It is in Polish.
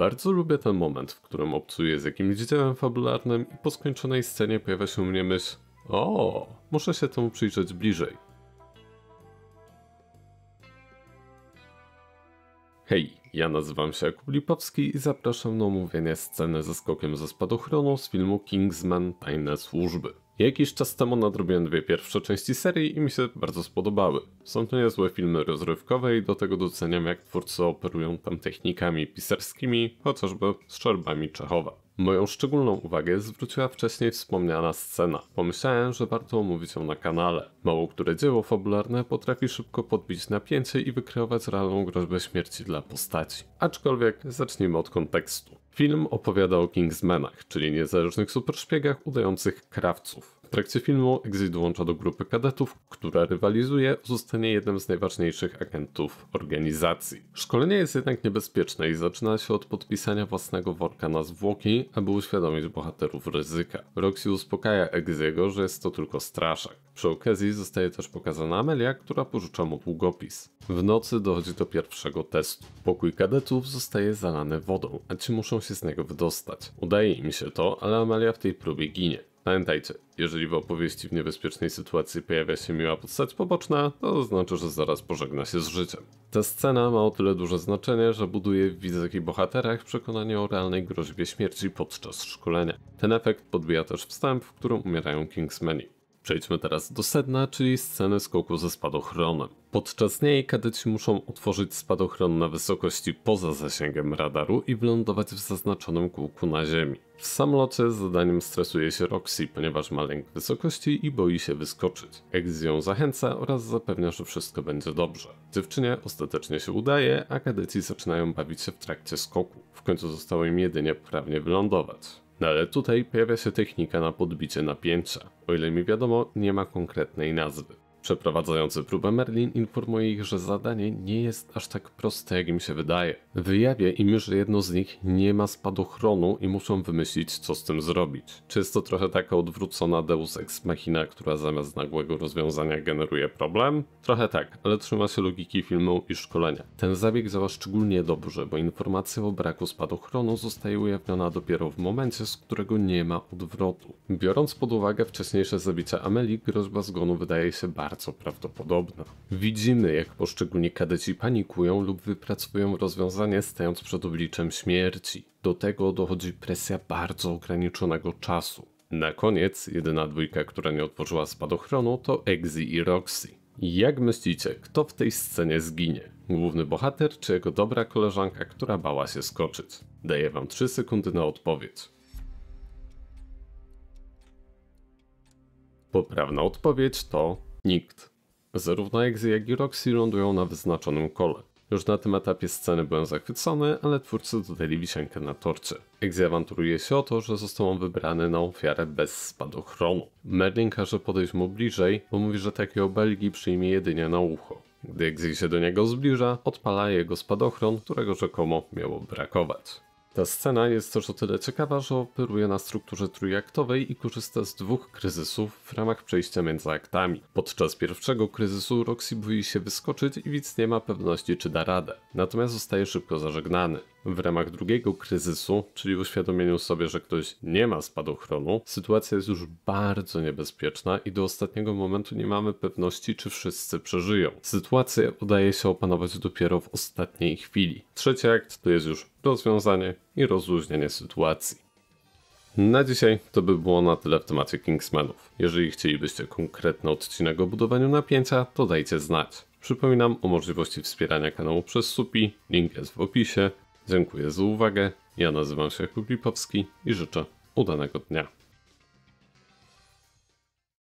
Bardzo lubię ten moment, w którym obcuję z jakimś dziełem fabularnym i po skończonej scenie pojawia się u mnie myśl o, muszę się temu przyjrzeć bliżej. Hej, ja nazywam się Jakub Lipowski i zapraszam na omówienie sceny ze skokiem ze spadochronu z filmu Kingsman Tajne Służby. Jakiś czas temu nadrobiłem dwie pierwsze części serii i mi się bardzo spodobały. Są to niezłe filmy rozrywkowe i do tego doceniam jak twórcy operują tam technikami pisarskimi, chociażby strzelbami Czechowa. Moją szczególną uwagę zwróciła wcześniej wspomniana scena. Pomyślałem, że warto omówić ją na kanale. Mało które dzieło fabularne potrafi szybko podbić napięcie i wykreować realną groźbę śmierci dla postaci. Aczkolwiek zacznijmy od kontekstu. Film opowiada o Kingsmenach, czyli niezależnych superszpiegach udających krawców. W trakcie filmu Exit dołącza do grupy kadetów, która rywalizuje o zostanie jednym z najważniejszych agentów organizacji. Szkolenie jest jednak niebezpieczne i zaczyna się od podpisania własnego worka na zwłoki, aby uświadomić bohaterów ryzyka. Roxy uspokaja Exiego, że jest to tylko straszak. Przy okazji zostaje też pokazana Amelia, która pożycza mu długopis. W nocy dochodzi do pierwszego testu. Pokój kadetów zostaje zalany wodą, a ci muszą się z niego wydostać. Udaje im się to, ale Amelia w tej próbie ginie. Pamiętajcie, jeżeli w opowieści w niebezpiecznej sytuacji pojawia się miła postać poboczna, to znaczy, że zaraz pożegna się z życiem. Ta scena ma o tyle duże znaczenie, że buduje w widzach i bohaterach przekonanie o realnej groźbie śmierci podczas szkolenia. Ten efekt podbija też wstęp, w którym umierają Kingsmeni. Przejdźmy teraz do sedna, czyli sceny skoku ze spadochronem. Podczas niej kadeci muszą otworzyć spadochron na wysokości poza zasięgiem radaru i wylądować w zaznaczonym kółku na ziemi. W samolocie zadaniem stresuje się Roxy, ponieważ ma lęk wysokości i boi się wyskoczyć. Eggs ją zachęca oraz zapewnia, że wszystko będzie dobrze. Dziewczynie ostatecznie się udaje, a kadeci zaczynają bawić się w trakcie skoku. W końcu zostało im jedynie prawnie wylądować. No ale tutaj pojawia się technika na podbicie napięcia. O ile mi wiadomo, nie ma konkretnej nazwy. Przeprowadzający próbę Merlin informuje ich, że zadanie nie jest aż tak proste, jak im się wydaje. Wyjawia im, że jedno z nich nie ma spadochronu i muszą wymyślić, co z tym zrobić. Czy jest to trochę taka odwrócona Deus Ex Machina, która zamiast nagłego rozwiązania generuje problem? Trochę tak, ale trzyma się logiki filmu i szkolenia. Ten zabieg działa szczególnie dobrze, bo informacja o braku spadochronu zostaje ujawniona dopiero w momencie, z którego nie ma odwrotu. Biorąc pod uwagę wcześniejsze zabicie Amelie, groźba zgonu wydaje się bardzo bardzo prawdopodobna. Widzimy, jak poszczególni kadeci panikują lub wypracowują rozwiązanie stając przed obliczem śmierci. Do tego dochodzi presja bardzo ograniczonego czasu. Na koniec, jedyna dwójka, która nie otworzyła spadochronu, to Exi i Roxy. Jak myślicie, kto w tej scenie zginie? Główny bohater czy jego dobra koleżanka, która bała się skoczyć? Daję wam 3 sekundy na odpowiedź. Poprawna odpowiedź to Nikt. Zarówno Exe jak i Roxy lądują na wyznaczonym kole. Już na tym etapie sceny byłem zachwycony, ale twórcy dodali wisienkę na torcie. Egzy awanturuje się o to, że został on wybrany na ofiarę bez spadochronu. Merlin każe podejść mu bliżej, bo mówi, że takie obelgi przyjmie jedynie na ucho. Gdy Egzy się do niego zbliża, odpala jego spadochron, którego rzekomo miało brakować. Ta scena jest też o tyle ciekawa, że operuje na strukturze trójaktowej i korzysta z dwóch kryzysów w ramach przejścia między aktami. Podczas pierwszego kryzysu Roxy boi się wyskoczyć i widz nie ma pewności, czy da radę. Natomiast zostaje szybko zażegnany. W ramach drugiego kryzysu, czyli uświadomieniu sobie, że ktoś nie ma spadochronu, sytuacja jest już bardzo niebezpieczna i do ostatniego momentu nie mamy pewności, czy wszyscy przeżyją. Sytuację udaje się opanować dopiero w ostatniej chwili. Trzeci akt to jest już rozwiązanie i rozluźnienie sytuacji. Na dzisiaj to by było na tyle w temacie Kingsmanów. Jeżeli chcielibyście konkretny odcinek o budowaniu napięcia, to dajcie znać. Przypominam o możliwości wspierania kanału przez SUPI, link jest w opisie. Dziękuję za uwagę. Ja nazywam się Jakub Lipowski i życzę udanego dnia.